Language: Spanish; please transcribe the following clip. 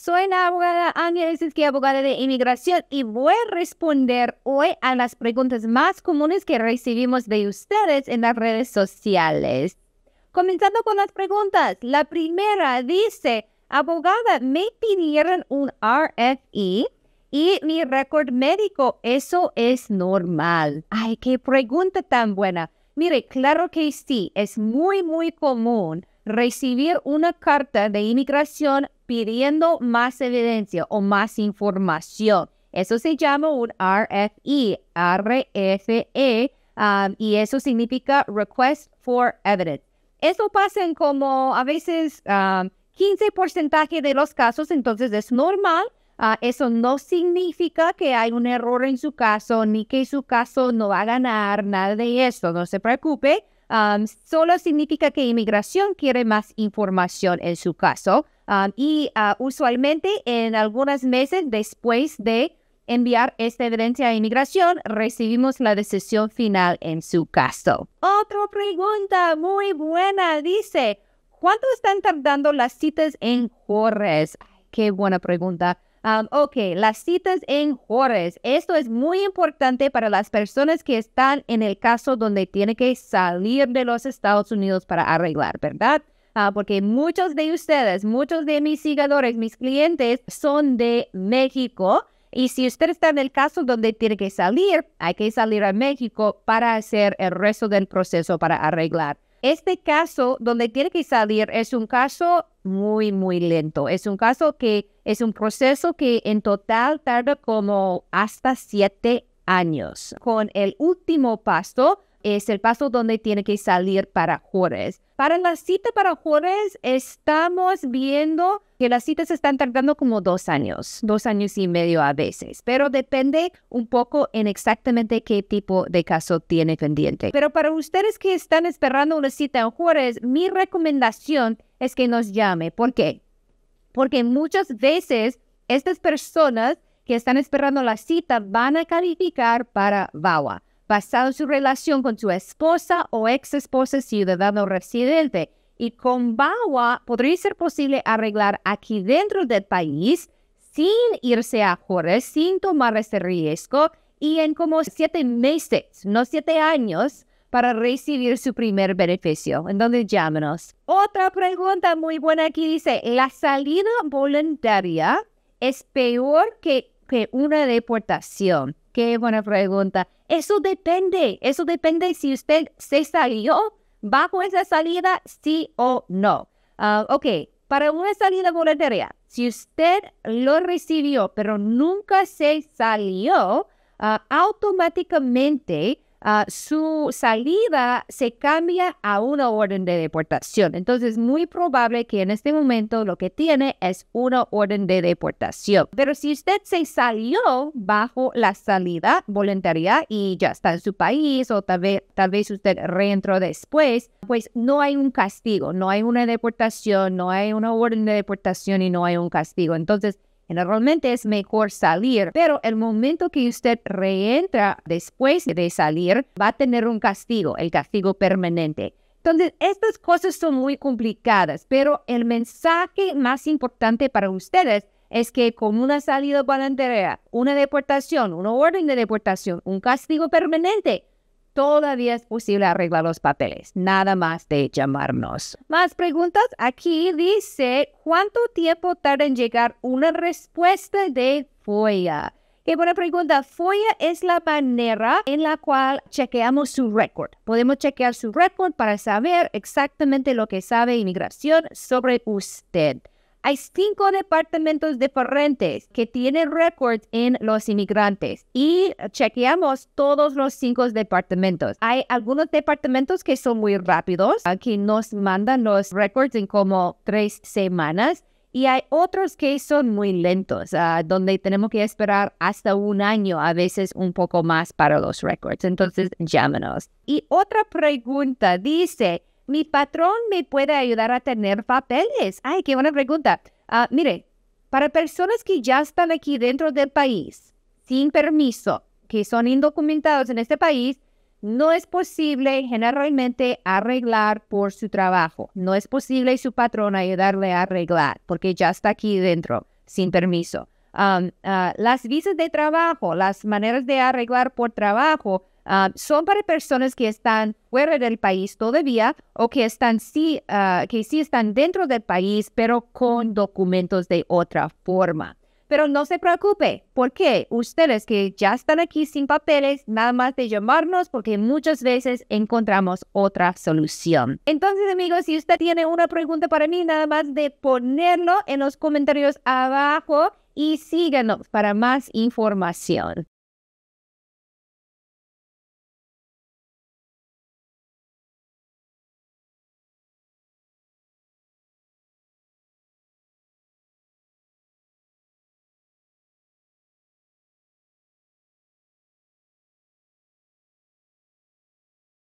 Soy la abogada Ángeles que abogada de inmigración, y voy a responder hoy a las preguntas más comunes que recibimos de ustedes en las redes sociales. Comenzando con las preguntas, la primera dice, abogada, me pidieron un RFI y mi récord médico, eso es normal. Ay, qué pregunta tan buena. Mire, claro que sí, es muy, muy común recibir una carta de inmigración pidiendo más evidencia o más información. Eso se llama un RFE, RFE, e, e um, y eso significa Request for Evidence. Eso pasa en como a veces 15% um, de los casos, entonces es normal. Ah, eso no significa que hay un error en su caso, ni que su caso no va a ganar, nada de eso, no se preocupe solo significa que inmigración quiere más información en su caso y ah, usualmente en algunos meses después de enviar esta evidencia a inmigración, recibimos la decisión final en su caso. Otra pregunta muy buena dice, ¿cuánto están tardando las citas en Juárez? Qué buena pregunta ok, las citas en Juárez. Esto es muy importante para las personas que están en el caso donde tienen que salir de los Estados Unidos para arreglar, ¿verdad? Ah, porque muchos de ustedes, muchos de mis seguidores, mis clientes son de México. Y si usted está en el caso donde tiene que salir, hay que salir a México para hacer el resto del proceso para arreglar. Este caso donde tiene que salir es un caso muy, muy lento. Es un caso que es un proceso que en total tarda como hasta siete años. Con el último paso es el paso donde tiene que salir para Juárez. Para la cita para Juárez, estamos viendo que las citas están tardando como dos años, dos años y medio a veces, pero depende un poco en exactamente qué tipo de caso tiene pendiente. Pero para ustedes que están esperando una cita en Juárez, mi recomendación es que nos llame. ¿Por qué? Porque muchas veces estas personas que están esperando la cita van a calificar para VAWA basado en su relación con su esposa o ex esposa ciudadano residente. Y con VAWA podría ser posible arreglar aquí dentro del país sin irse a Juárez, sin tomar ese riesgo y en como siete meses, no siete años, para recibir su primer beneficio. ¿En donde llámenos. Otra pregunta muy buena aquí dice, ¿la salida voluntaria es peor que, que una deportación? Qué buena pregunta. Eso depende, eso depende si usted se salió bajo esa salida, sí o no. Ah, ok, para una salida voluntaria, si usted lo recibió pero nunca se salió, ah, automáticamente Ah, su salida se cambia a una orden de deportación. Entonces, muy probable que en este momento lo que tiene es una orden de deportación. Pero si usted se salió bajo la salida voluntaria y ya está en su país o tal vez, tal vez usted reentró después, pues no hay un castigo, no hay una deportación, no hay una orden de deportación y no hay un castigo. Entonces, Generalmente es mejor salir, pero el momento que usted reentra después de salir va a tener un castigo, el castigo permanente. Entonces, estas cosas son muy complicadas, pero el mensaje más importante para ustedes es que con una salida voluntaria, una deportación, una orden de deportación, un castigo permanente, todavía es posible arreglar los papeles, nada más de llamarnos. Más preguntas. Aquí dice, ¿cuánto tiempo tarda en llegar una respuesta de FOIA? Qué buena pregunta. FOIA es la manera en la cual chequeamos su récord. Podemos chequear su récord para saber exactamente lo que sabe inmigración sobre usted. Hay cinco departamentos diferentes que tienen récords en los inmigrantes y chequeamos todos los cinco departamentos. Hay algunos departamentos que son muy rápidos, ah, que nos mandan los récords en como tres semanas. Y hay otros que son muy lentos, ah, donde tenemos que esperar hasta un año, a veces un poco más para los récords. Entonces, llámenos. Y otra pregunta dice, mi patrón me puede ayudar a tener papeles. Ay, qué buena pregunta. Ah, mire, para personas que ya están aquí dentro del país sin permiso, que son indocumentados en este país, no es posible generalmente arreglar por su trabajo. No es posible su patrón ayudarle a arreglar porque ya está aquí dentro sin permiso. Ah, las visas de trabajo, las maneras de arreglar por trabajo, Ah, son para personas que están fuera del país todavía o que están sí, ah, que sí están dentro del país, pero con documentos de otra forma. Pero no se preocupe, porque ustedes que ya están aquí sin papeles, nada más de llamarnos, porque muchas veces encontramos otra solución. Entonces, amigos, si usted tiene una pregunta para mí, nada más de ponerlo en los comentarios abajo y síganos para más información.